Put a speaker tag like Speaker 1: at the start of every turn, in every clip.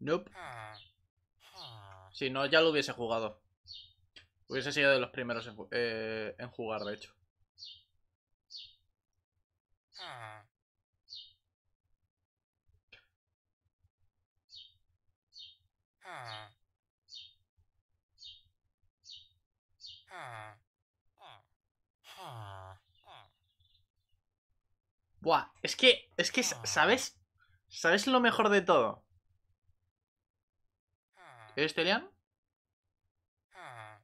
Speaker 1: Nope. Ah, ah. Si no, ya lo hubiese jugado. Hubiese sido de los primeros en, eh, en jugar, de hecho. Ah. Buah, es que, es que, ¿sabes? ¿Sabes lo mejor de todo? ¿Eres Telian? Ah.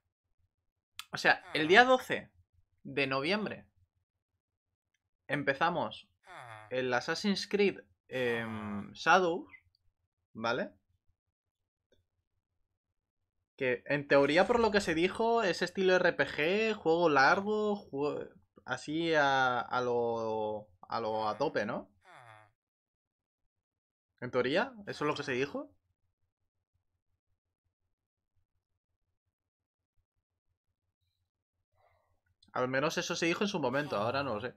Speaker 1: O sea, el día 12 ah. de noviembre empezamos ah. el Assassin's Creed em, Shadows, ¿vale? Que en teoría, por lo que se dijo, es estilo RPG, juego largo, así a, a, lo, a lo a tope, ¿no? En teoría, eso es lo que se dijo. Al menos eso se dijo en su momento, ahora no lo sé.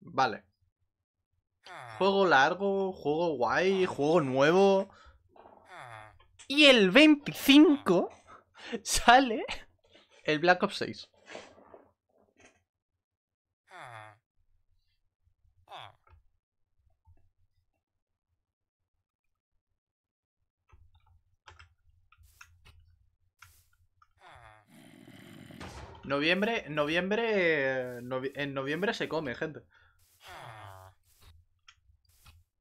Speaker 1: Vale. Juego largo, juego guay, juego nuevo. Y el 25 sale el Black Ops 6. Noviembre, noviembre, en noviembre se come, gente.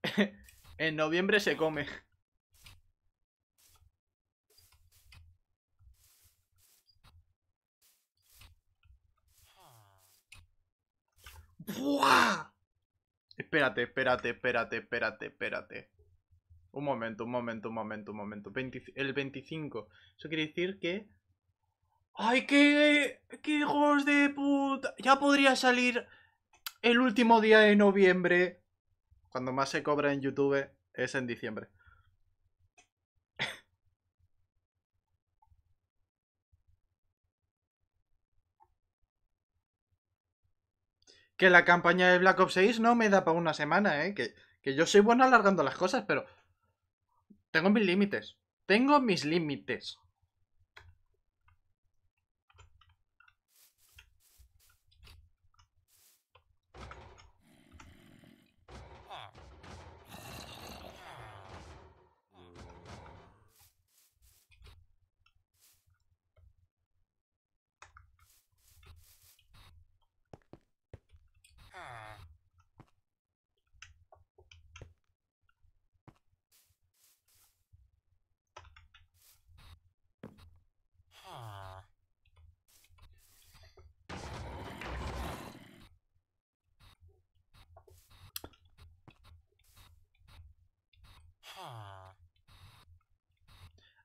Speaker 1: en noviembre se come. ¡Buah! Espérate, espérate, espérate, espérate, espérate. Un momento, un momento, un momento, un momento. el 25. Eso quiere decir que... ¡Ay, qué, qué hijos de puta! Ya podría salir el último día de noviembre. Cuando más se cobra en YouTube es en diciembre. que la campaña de Black Ops 6 no me da para una semana, ¿eh? Que, que yo soy bueno alargando las cosas, pero tengo mis límites. Tengo mis límites.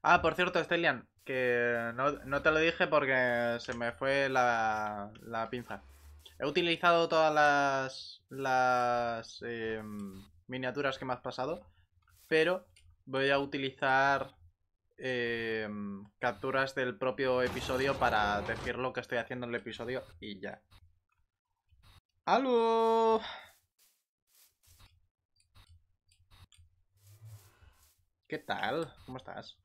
Speaker 1: Ah, por cierto, Estelian, que no, te lo dije porque se me fue la, pinza. He utilizado todas las, las em, miniaturas que me has pasado, pero voy a utilizar em, capturas del propio episodio para decir lo que estoy haciendo en el episodio y ya. ¡Aló! ¿Qué tal? ¿Cómo estás?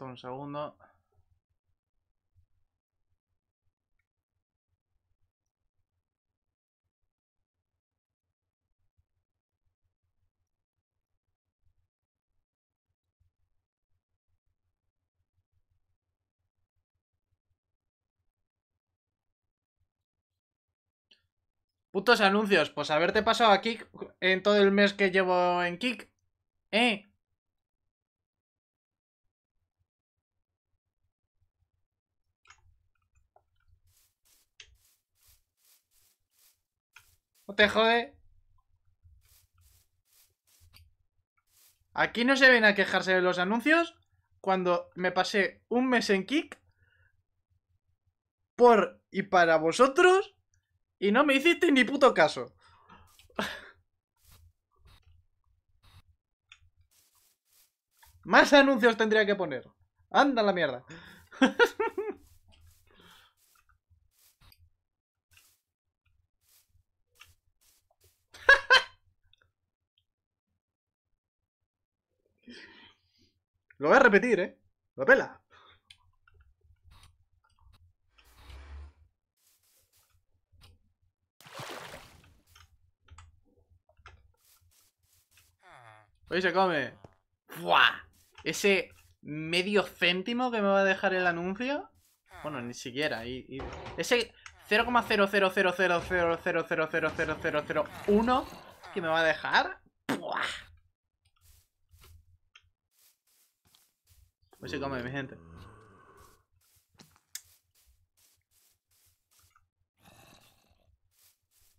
Speaker 1: un segundo. Putos anuncios, pues haberte pasado aquí en todo el mes que llevo en Kik. ¿Eh? te jode? Aquí no se ven a quejarse de los anuncios cuando me pasé un mes en Kick por y para vosotros y no me hiciste ni puto caso. Más anuncios tendría que poner. Anda la mierda. Lo voy a repetir, ¿eh? La pela. Hoy se come. ¡Buah! Ese medio céntimo que me va a dejar el anuncio. Bueno, ni siquiera. Y, Ese 0,0000000000001 que me va a dejar. Voy se come, mi gente.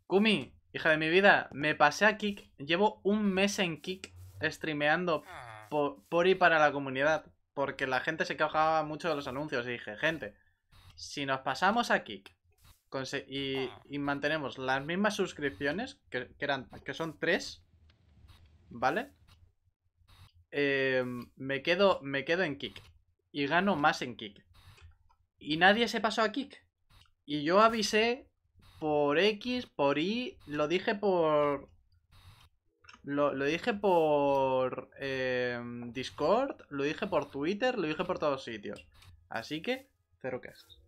Speaker 1: Kumi, hija de mi vida, me pasé a Kik. Llevo un mes en Kick streameando por, y para la comunidad. Porque la gente se quejaba mucho de los anuncios. Y dije, gente, si nos pasamos a Kik. y, mantenemos las mismas suscripciones, que, que, eran, que son tres, ¿vale? Eh, me, quedo, me quedo en kick. Y gano más en kick. Y nadie se pasó a kick. Y yo avisé por X, por Y, lo dije por... Lo, dije por em, Discord, lo dije por Twitter, lo dije por todos sitios. Así que, cero quejas.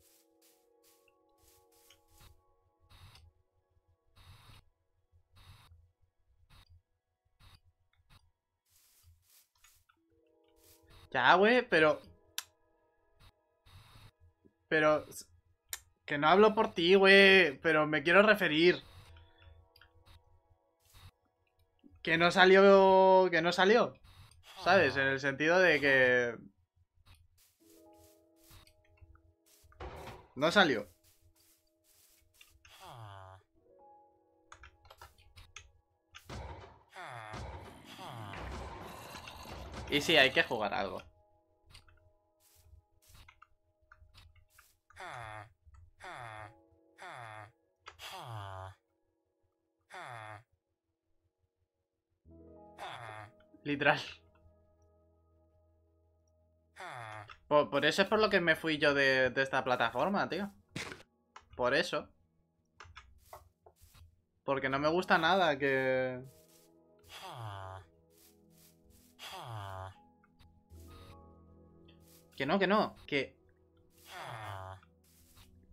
Speaker 1: Ya, güey, pero. Pero. Que no hablo por ti, güey, pero me quiero referir. Que no salió. Que no salió. ¿Sabes? En el sentido de que. No salió. Y sí, hay que jugar algo. Literal. Por, eso es por lo que me fui yo de esta plataforma, tío. Por eso. Porque no me gusta nada que... Que no, que no. Que...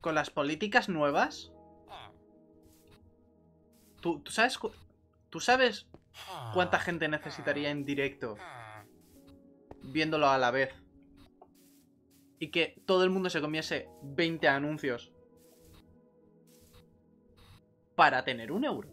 Speaker 1: Con las políticas nuevas... ¿Tú, tú sabes... ¿Tú sabes cuánta gente necesitaría en directo viéndolo a la vez? Y que todo el mundo se comiese 20 anuncios para tener un euro.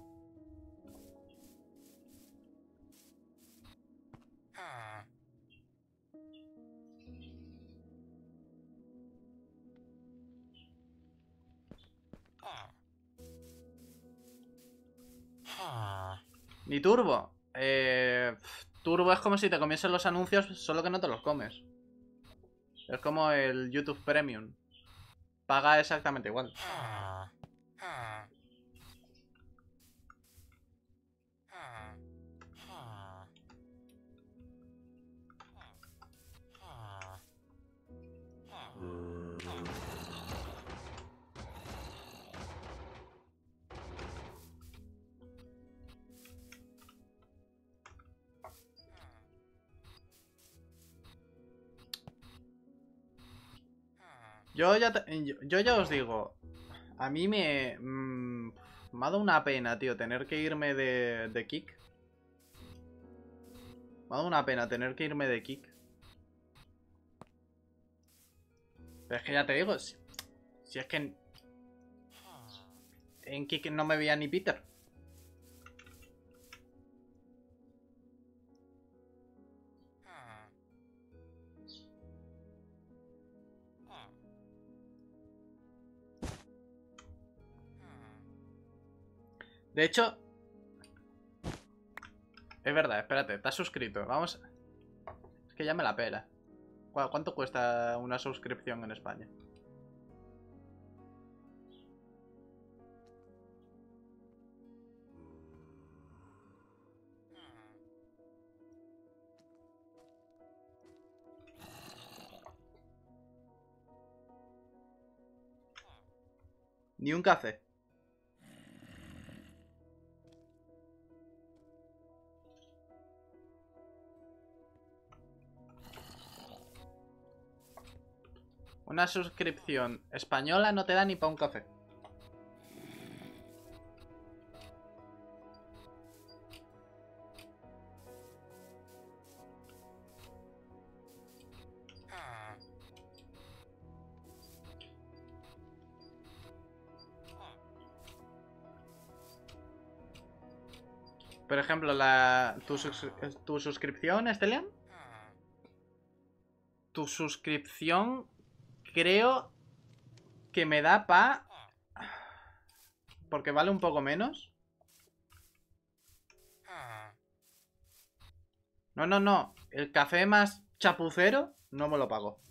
Speaker 1: Ah. Ni turbo. Eh, turbo es como si te comiesen los anuncios, solo que no te los comes. Es como el YouTube Premium. Paga exactamente igual. Ah. Ah. Yo ya, yo ya os digo, a mí me, mm, me ha dado una pena, tío, tener que irme de, de kick. Me ha dado una pena tener que irme de kick. Pero es que ya te digo, si, si es que en, en kick no me veía ni Peter. De hecho... Es verdad, espérate, estás suscrito. Vamos... Es que ya me la pela. ¿Cuánto cuesta una suscripción en España? Ni un café. Una suscripción española no te da ni para un café. Por ejemplo, la, tu, tu suscripción, Estelian. Tu suscripción creo que me da pa... Porque vale un poco menos. No, no, no. El café más chapucero no me lo pago.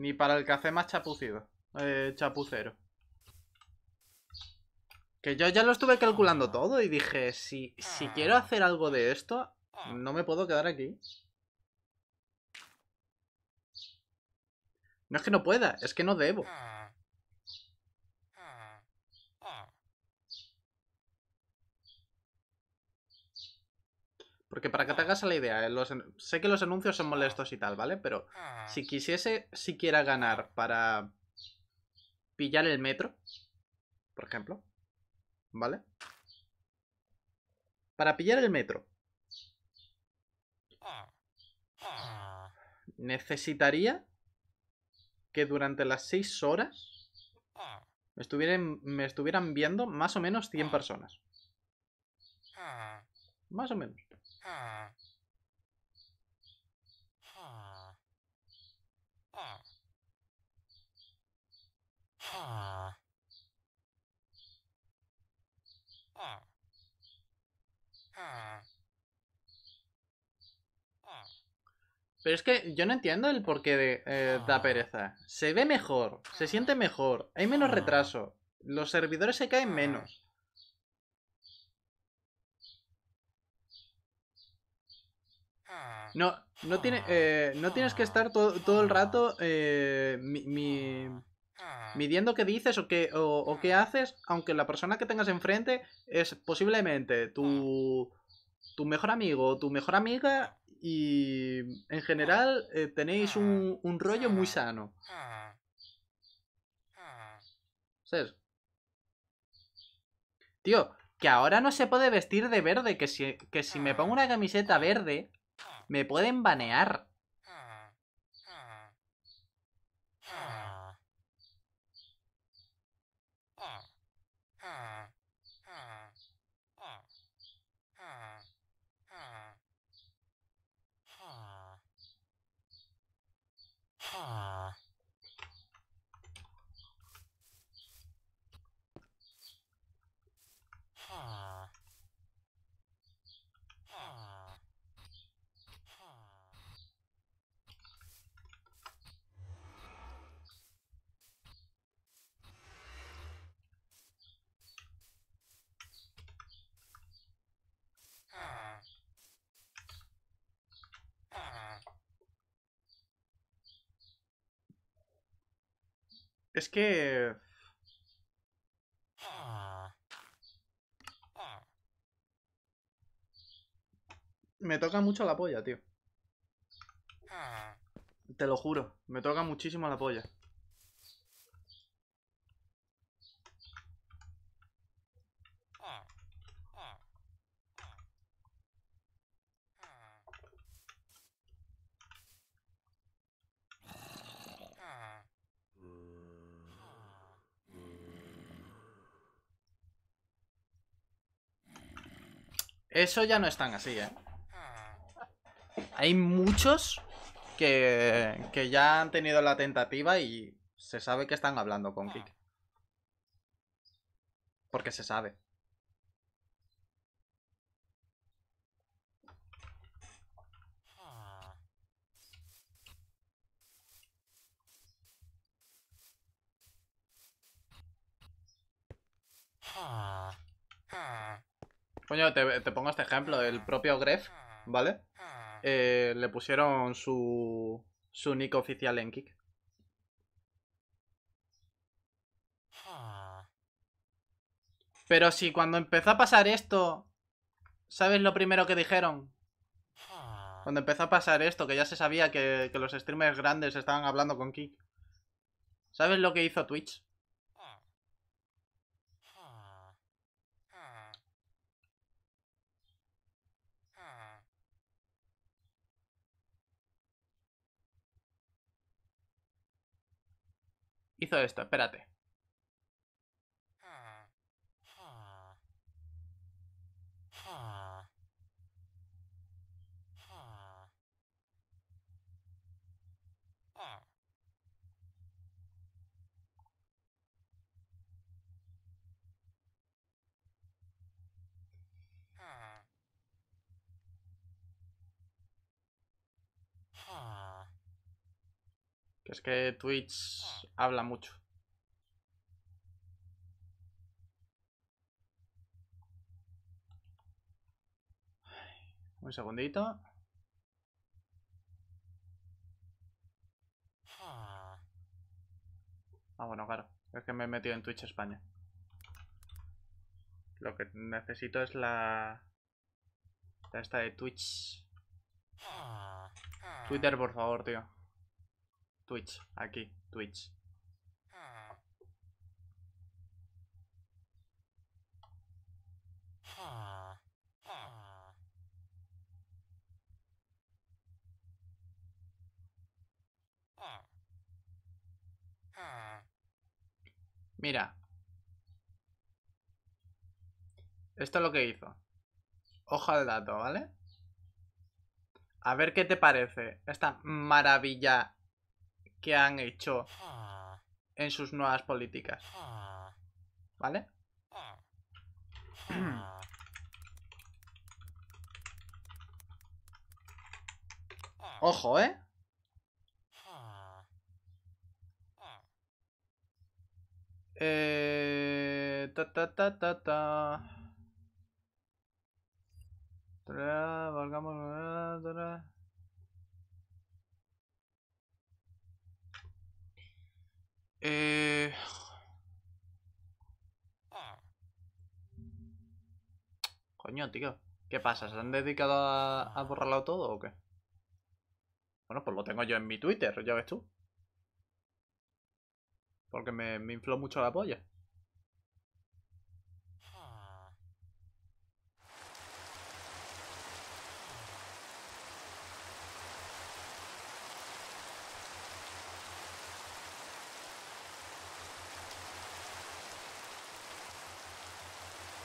Speaker 1: Ni para el hace más chapucido. Eh, chapucero. Que yo ya lo estuve calculando ah. todo y dije, si, si quiero hacer algo de esto, no me puedo quedar aquí. No es que no pueda, es que no debo. Porque para que te hagas la idea, eh, sé que los anuncios son molestos y tal, ¿vale? Pero ah. si quisiese siquiera ganar para pillar el metro, por ejemplo, ¿vale? Para pillar el metro. Ah. Ah. Necesitaría que durante las 6 horas me estuvieran viendo más o menos 100 personas. Más o menos.
Speaker 2: Ah. Ah. Ah.
Speaker 1: Pero es que yo no entiendo el porqué de, la eh, da pereza. Se ve mejor, se siente mejor, hay menos retraso, los servidores se caen menos. No, eh, no, tienes que estar todo, el rato eh, midiendo qué dices o qué, o, haces, aunque la persona que tengas enfrente es posiblemente tu, tu mejor amigo o tu mejor amiga y en general eh, tenéis un, rollo muy sano. Tío, que ahora no se puede vestir de verde, que si me pongo una camiseta verde, ¿Me pueden banear?
Speaker 2: Es que...
Speaker 1: Me toca mucho la polla, tío. Te lo juro, me toca muchísimo la polla. Eso ya no es tan así, ¿eh? Hay muchos que, que ya han tenido la tentativa y se sabe que están hablando con Kik. Porque se sabe. Ah. Ah. Ah. Coño, te, pongo este ejemplo. El propio Gref, ¿vale? Eh, le pusieron su, su nick oficial en Kick. Pero si cuando empezó a pasar esto, ¿sabes lo primero que dijeron? Cuando empezó a pasar esto, que ya se sabía que, los streamers grandes estaban hablando con Kick. ¿Sabes lo que hizo Twitch? hizo esto. Espérate. Que es que Twitch habla mucho. Un segundito. Ah, bueno, claro. Es que me he metido en Twitch España. Lo que necesito es la... esta de Twitch. Twitter, por favor, tío. Twitch, aquí, Twitch. Mira. Esto es lo que hizo. Ojo al dato, ¿vale? A ver qué te parece esta maravilla que han hecho ah. en sus nuevas políticas. Ah. ¿Vale? Ah. Ojo, ¿eh? Eh... Ta, ta, ta, ta, Valgamos... ¿Qué pasa? ¿Se han dedicado a, borrarlo todo o qué? Bueno, pues lo tengo yo en mi Twitter, ya ves tú. Porque me, me infló mucho la polla.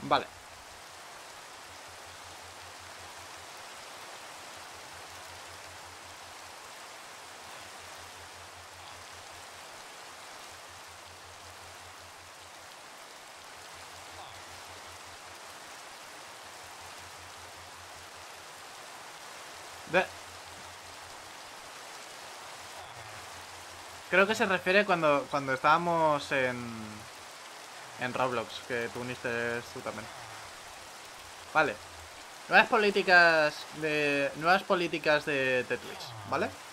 Speaker 1: Vale. Creo que se refiere cuando, cuando estábamos en, en Roblox, que tú uniste tú también. Vale. Nuevas políticas de nuevas políticas de Twitch, ¿vale?